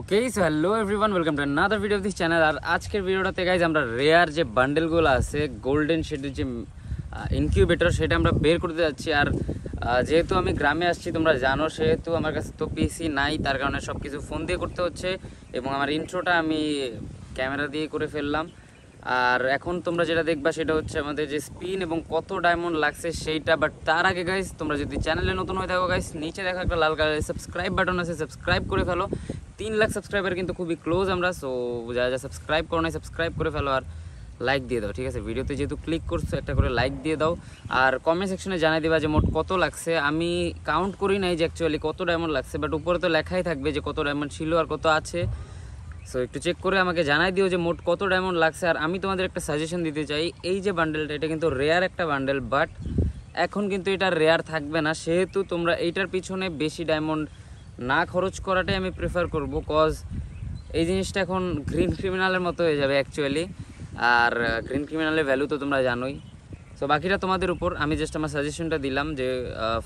Okay so hello everyone welcome to another video of this channel আর আজকের ভিডিওটাতে guys আমরা রেয়ার যে বান্ডেলগুলো আছে গোল্ডেন শেডের যে ইনকিউবেটর সেটা আমরা বের করতে যাচ্ছি আর যেহেতু আমি গ্রামে আসছি তোমরা জানো সেহেতু আমার কাছে তো পিসি নাই তার কারণে সব কিছু ফোন দিয়ে করতে হচ্ছে এবং আমার ইন্ট্রোটা আমি ক্যামেরা দিয়ে করে ফেললাম আর এখন তোমরা যেটা দেখবা সেটা হচ্ছে আমাদের যে স্পিন এবং কত ডায়মন্ড লাগছে সেইটা বাট তার আগে গাইস তোমরা যদি চ্যানেলে নতুন হয়ে থাকো গাইস নিচে দেখো একটা লাল কালারের সাবস্ক্রাইব বাটন আছে সাবস্ক্রাইব করে ফেলো তিন লাখ সাবস্ক্রাইবার কিন্তু খুবই ক্লোজ আমরা সো যারা যা সাবস্ক্রাইব করো না সাবস্ক্রাইব করে ফেলো আর লাইক দিয়ে দাও ঠিক আছে ভিডিওতে যেহেতু ক্লিক করছো একটা করে লাইক দিয়ে দাও আর কমেন্ট সেকশনে জানিয়ে দেবা যে মোট কত লাগছে আমি কাউন্ট করি নাই যে অ্যাকচুয়ালি কত ডায়মন্ড লাগছে বাট উপরে তো লেখাই থাকবে যে কত ডায়মন্ড ছিল আর কত আছে সো একটু চেক করে আমাকে জানাই দিও যে মোট কত ডায়মন্ড লাগছে আর আমি তোমাদের একটা সাজেশন দিতে চাই এই যে বান্ডেলটা এটা কিন্তু রেয়ার একটা বান্ডেল বাট এখন কিন্তু এটা রেয়ার থাকবে না সেহেতু তোমরা এইটার পিছনে বেশি ডায়মন্ড না খরচ করাটাই আমি প্রেফার করব কজ এই জিনিসটা এখন গ্রিন ক্রিমিনালের মতো হয়ে যাবে অ্যাকচুয়ালি আর গ্রিন ক্রিমিনালের ভ্যালু তো তোমরা জানোই সো বাকিটা তোমাদের উপর আমি জাস্ট আমার সাজেশনটা দিলাম যে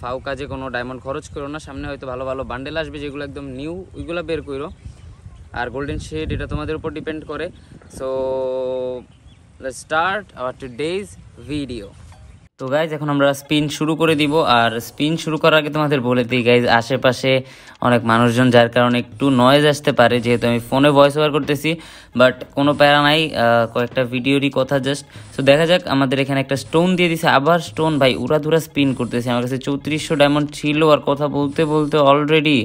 ফাউ কাজে কোনো ডায়মন্ড খরচ করো না সামনে হয়তো ভালো ভালো বান্ডেল আসবে যেগুলো একদম নিউ ওইগুলো বের করো আর গোল্ডেন শেড এটা তোমাদের উপর ডিপেন্ড করে so start our today's video তো গাইজ এখন আমরা স্পিন শুরু করে দিব আর স্পিন শুরু করার আগে তোমাদের বলে দিই গাইজ আশেপাশে অনেক মানুষজন যার কারণে একটু নয়েজ আসতে পারে যেহেতু আমি ফোনে ভয়েস ওভার করতেছি বাট কোনো প্যারা নাই কয়েকটা ভিডিওরই কথা জাস্ট তো দেখা যাক আমাদের এখানে একটা স্টোন দিয়ে দিছে আবার স্টোন ভাই উড়াধুরা স্পিন করতেছে আমার কাছে চৌত্রিশশো ডায়মন্ড ছিল আর কথা বলতে বলতে অলরেডি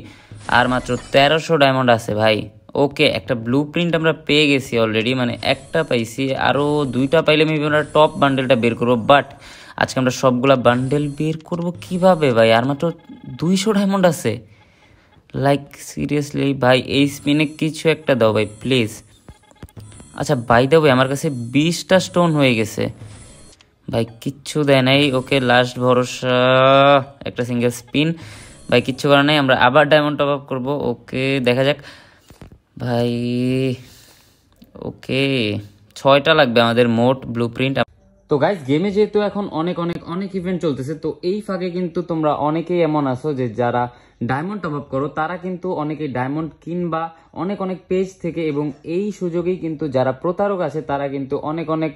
আর মাত্র তেরোশো ডায়মন্ড আছে ভাই ওকে একটা ব্লু প্রিন্ট আমরা পেয়ে গেছি অলরেডি মানে একটা পাইছি আরও দুইটা পাইলে আমি আমরা টপ বান্ডেলটা বের করবো বাট আজকে আমরা সবগুলা বান্ডেল বের করব কিভাবে ভাই আর মাত্র দুইশো ডায়মন্ড আছে লাইক সিরিয়াসলি ভাই এই স্পিনে কিছু একটা দাও ভাই প্লিজ আচ্ছা বাই দাও আমার কাছে বিশটা স্টোন হয়ে গেছে ভাই কিচ্ছু দেয় নাই ওকে লাস্ট ভরসা একটা সিঙ্গেল স্পিন ভাই কিচ্ছু করার নাই আমরা আবার ডায়মন্ড টপ আপ করবো ওকে দেখা যাক ভাই ওকে ছয়টা লাগবে আমাদের মোট ব্লু প্রিন্ট তো গাইজ গেমে যেহেতু এখন অনেক অনেক অনেক ইভেন্ট চলতেছে তো এই ফাঁকে কিন্তু তোমরা অনেকেই এমন আসো যে যারা ডায়মন্ড টপ আপ করো তারা কিন্তু অনেকে ডায়মন্ড কিনবা অনেক অনেক পেজ থেকে এবং এই সুযোগেই কিন্তু যারা প্রতারক আছে তারা কিন্তু অনেক অনেক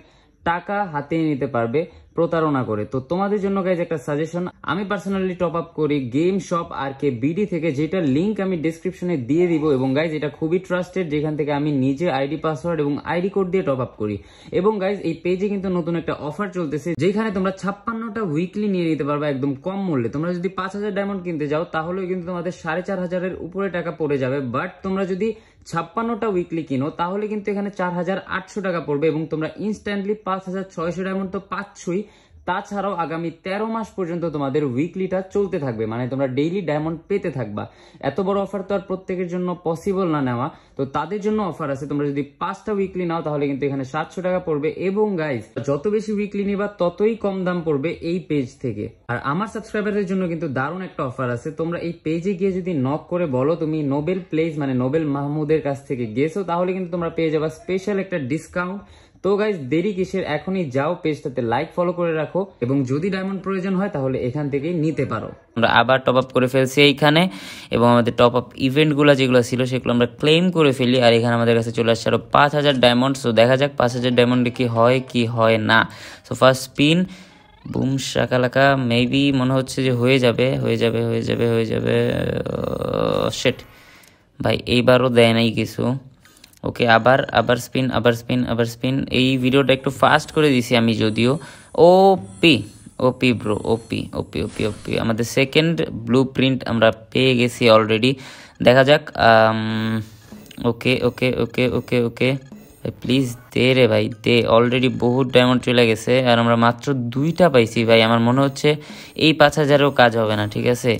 টাকা হাতিয়ে নিতে পারবে প্রতারণা করে তো তোমাদের জন্য গাইজ একটা সাজেশন আমি পার্সোনালি টপ আপ করি গেম শপ আর কে বিডি থেকে যেটা লিঙ্ক আমি ডিসক্রিপশনে দিয়ে দিব এবং গাইজ এটা খুবই ট্রাস্টেড যেখান থেকে আমি নিজে আইডি পাসওয়ার্ড এবং আইডি কোড দিয়ে টপ আপ করি এবং গাইজ এই পেজে কিন্তু নতুন একটা অফার চলতেছে যেখানে তোমরা ছাপ্পান্নটা উইকলি নিয়ে নিতে পারবে একদম কম মূল্যে তোমরা যদি পাঁচ হাজার ডায়মন্ড কিনতে যাও তাহলেও কিন্তু তোমাদের সাড়ে চার হাজারের উপরে টাকা পড়ে যাবে বাট তোমরা যদি ছাপ্পান্নটা উইকলি কিনো তাহলে কিন্তু এখানে চার হাজার আটশো টাকা পড়বে এবং তোমরা ইনস্ট্যান্টলি পাঁচ হাজার ছয়শো টাকা মতো পাচ্ছই তাছাড়াও আগামী তেরো মাস পর্যন্ত তোমাদের উইকলিটা চলতে থাকবে মানে তোমরা ডেইলি ডায়মন্ড পেতে থাকবা এত বড় অফার তো আর প্রত্যেকের জন্য পসিবল না নেওয়া তো তাদের জন্য অফার আছে তোমরা যদি পাঁচটা উইকলি নাও তাহলে কিন্তু এখানে সাতশো টাকা পড়বে এবং গাইজ যত বেশি উইকলি নিবা ততই কম দাম পড়বে এই পেজ থেকে আর আমার সাবস্ক্রাইবারের জন্য কিন্তু দারুণ একটা অফার আছে তোমরা এই পেজে গিয়ে যদি নক করে বলো তুমি নোবেল প্লেস মানে নোবেল মাহমুদের কাছ থেকে গেছো তাহলে কিন্তু তোমরা পেয়ে যাবা স্পেশাল একটা ডিসকাউন্ট তো গাইজ দেরি কিসের এখনই যাও পেজটাতে লাইক ফলো করে রাখো এবং যদি ডায়মন্ড প্রয়োজন হয় তাহলে এখান থেকেই নিতে পারো আমরা আবার টপ আপ করে ফেলছি এইখানে এবং আমাদের টপ আপ ইভেন্টগুলো যেগুলো ছিল সেগুলো আমরা ক্লেম করে ফেলি আর এখানে আমাদের কাছে চলে আসছে আরও পাঁচ হাজার ডায়মন্ড সো দেখা যাক পাঁচ হাজার ডায়মন্ডে কি হয় কি হয় না so first spin boom shakalaka maybe মনে হচ্ছে যে হয়ে যাবে হয়ে যাবে হয়ে যাবে হয়ে যাবে সেট ভাই এইবারও দেয় নাই কিছু ওকে আবার আবার স্পিন আবার স্পিন আবার স্পিন এই ভিডিওটা একটু ফাস্ট করে দিছি আমি যদিও ও পি ওপি ব্রো ওপি ওপি ওপি ওপি আমাদের সেকেন্ড ব্লু প্রিন্ট আমরা পেয়ে গেছি অলরেডি দেখা যাক ওকে ওকে ওকে ওকে ওকে প্লিজ দে রে ভাই দে অলরেডি বহুত ডায়মন্ড চলে গেছে আর আমরা মাত্র দুইটা পাইছি ভাই আমার মনে হচ্ছে এই পাঁচ হাজারেও কাজ হবে না ঠিক আছে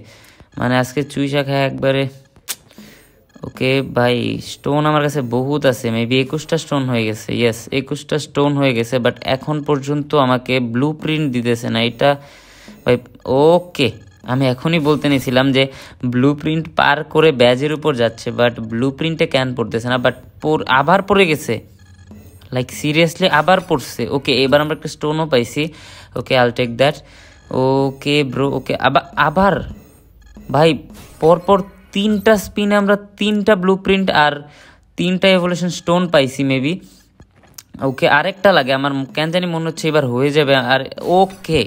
মানে আজকে চুই শাখা একবারে ওকে ভাই স্টোন আমার কাছে বহুত আছে মেবি একুশটা স্টোন হয়ে গেছে ইয়েস একুশটা স্টোন হয়ে গেছে বাট এখন পর্যন্ত আমাকে ব্লু প্রিন্ট দিতেছে না এটা ভাই ওকে আমি এখনই বলতে নিয়েছিলাম যে ব্লু প্রিন্ট পার করে ব্যাজের উপর যাচ্ছে বাট ব্লু প্রিন্টে ক্যান পড়তেছে না বাট পর আবার পড়ে গেছে লাইক সিরিয়াসলি আবার পড়ছে ওকে এবার আমরা একটা স্টোনও পাইছি okay I'll take that okay bro okay আবার আবার ভাই পরপর তিনটা স্পিনে আমরা তিনটা ব্লু প্রিন্ট আর তিনটা এভলিউশন স্টোন পাইছি মেবি ওকে আরেকটা লাগে আমার কেন জানি মনে হচ্ছে এবার হয়ে যাবে আর ওকে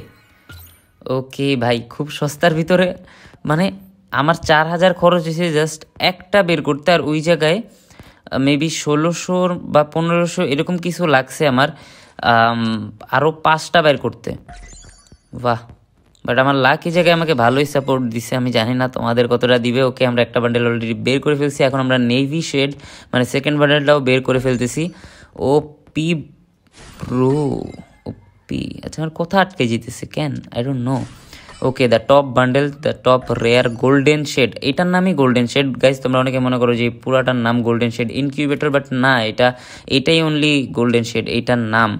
ওকে ভাই খুব সস্তার ভিতরে মানে আমার চার হাজার খরচ হয়েছে জাস্ট একটা বের করতে আর ওই জায়গায় মেবি ষোলোশোর বা পনেরোশো এরকম কিছু লাগছে আমার আরও পাঁচটা বের করতে বাহ বাট আমার লাকি জায়গায় আমাকে ভালোই সাপোর্ট দিছে আমি জানি না তোমাদের কতটা দিবে ওকে আমরা একটা বান্ডেল অলরেডি বের করে ফেলছি এখন আমরা নেভি শেড মানে সেকেন্ড বান্ডেলটাও বের করে ফেলতেছি O P pro O P আচ্ছা আমার কোথা আটকে যেতেছে can I don't know okay the top bundle the top rare golden shade এটার নামই গোল্ডেন শেড গাইজ তোমরা অনেকে মনে করো যে পুরাটার নাম গোল্ডেন শেড ইনকিউবেটর বাট না এটা এটাই অনলি গোল্ডেন শেড এইটার নাম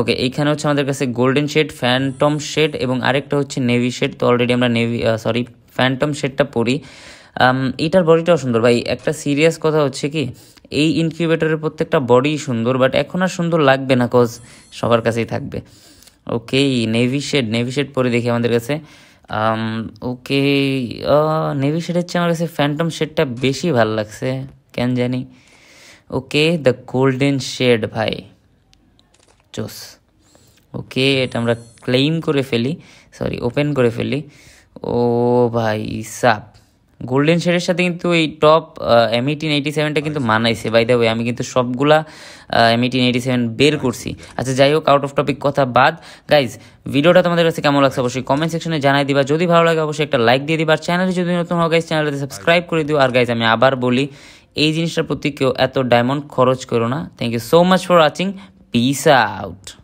ওকে এইখানে হচ্ছে আমাদের কাছে গোল্ডেন শেড ফ্যান্টম শেড এবং আরেকটা হচ্ছে নেভি শেড তো অলরেডি আমরা নেভি সরি ফ্যান্টম শেডটা পরি এটার বডিটাও সুন্দর ভাই একটা সিরিয়াস কথা হচ্ছে কি এই ইনকিউবেটরের প্রত্যেকটা বডি সুন্দর বাট এখন আর সুন্দর লাগবে না কজ সবার কাছেই থাকবে okay navy shade navy shade পরে দেখি আমাদের কাছে ওকে নেভি শেড হচ্ছে আমার কাছে ফ্যান্টম শেডটা বেশি ভাল লাগছে কেন জানি ওকে দ্য গোল্ডেন শেড ভাই জোস ওকে এটা আমরা ক্লেইম করে ফেলি সরি ওপেন করে ফেলি ও ভাই সাপ গোল্ডেন শেডের সাথে কিন্তু এই টপ এমিটিন এইটি সেভেনটা কিন্তু মানাইছে বাই দ্য ওয়ে আমি কিন্তু সবগুলা এমিটিন এইটি সেভেন বের করছি আচ্ছা যাই হোক আউট অফ টপিক কথা বাদ গাইজ ভিডিওটা তোমাদের কাছে কেমন লাগছে অবশ্যই কমেন্ট সেকশনে জানাই দিবা যদি ভালো লাগে অবশ্যই একটা লাইক দিয়ে দিবা চ্যানেলে যদি নতুন হয় গাইজ চ্যানেলটাতে সাবস্ক্রাইব করে দিও আর গাইজ আমি আবার বলি এই জিনিসটার প্রতি কেউ এত ডায়মন্ড খরচ করো না thank you so much for watching Peace out.